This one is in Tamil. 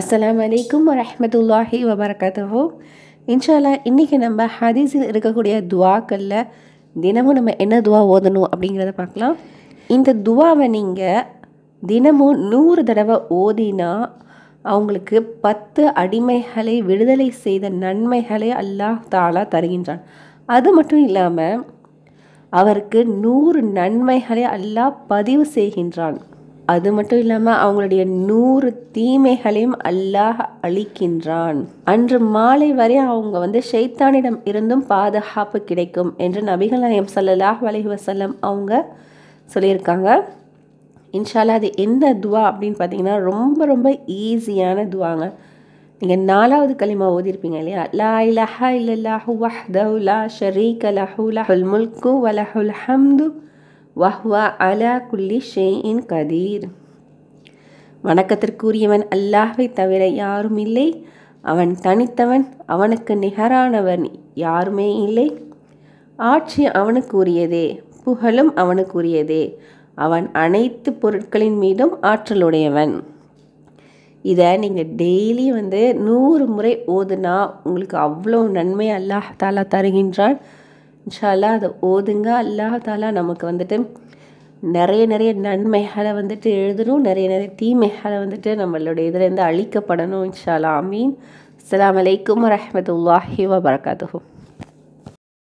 அஸ்லாம் வலைக்கும் வரமத்துல்லாஹி வபரகாத்தஹோ இன்ஷாலா இன்றைக்கி நம்ம ஹதீஸில் இருக்கக்கூடிய துவாக்களில் தினமும் நம்ம என்ன துவா ஓதணும் அப்படிங்கிறத பார்க்கலாம் இந்த துவாவை நீங்கள் தினமும் நூறு தடவை ஓதினா அவங்களுக்கு பத்து அடிமைகளை விடுதலை செய்த நன்மைகளை அல்லாஹ் தாலா தருகின்றான் அது மட்டும் இல்லாமல் அவருக்கு நூறு நன்மைகளை அல்லாஹ் பதிவு செய்கின்றான் அது மட்டும் இல்லாமல் அவங்களுடைய நூறு தீமைகளையும் அல்லாஹ் அளிக்கின்றான் அன்று மாலை வரை அவங்க வந்து ஷைத்தானிடம் இருந்தும் பாதுகாப்பு கிடைக்கும் என்று நபிகள் நாயம் சல்லாஹ் அலஹி வசல்லம் அவங்க சொல்லியிருக்காங்க இன்ஷால்லா அது எந்த துவா அப்படின்னு பார்த்தீங்கன்னா ரொம்ப ரொம்ப ஈஸியான துவாங்க நீங்கள் நாலாவது களிமா ஓதிருப்பீங்க இல்லையா லா இலஹா இல்லாஹு வஹ்தஹு லா ஷரீக லஹு லஹுல் முல்கு வலஹுல் ஹம்து வஹ்வா அலா குல்லி ஷேயின் கதீர் வணக்கத்திற்குரியவன் அல்லாஹை தவிர யாரும் இல்லை அவன் தனித்தவன் அவனுக்கு நிகரானவன் யாருமே இல்லை ஆட்சி அவனுக்குரியதே புகழும் அவனுக்குரியதே அவன் அனைத்து பொருட்களின் மீதும் ஆற்றலுடையவன் இதை நீங்கள் டெய்லி வந்து நூறு முறை ஓதுனா உங்களுக்கு அவ்வளோ நன்மை அல்லாஹ் தருகின்றான் இன்ஷால்லா அதை ஓதுங்க அல்லாஹ் தாலாக நமக்கு வந்துட்டு நிறைய நிறைய நன்மைகளை வந்துட்டு எழுதணும் நிறைய நிறைய தீமைகளை வந்துட்டு நம்மளுடைய இதுலேருந்து அழிக்கப்படணும் இன்ஷாலா அமீன் அஸ்லாம் வலைக்கம் வரமத்துல்லாஹி வபர்காத்து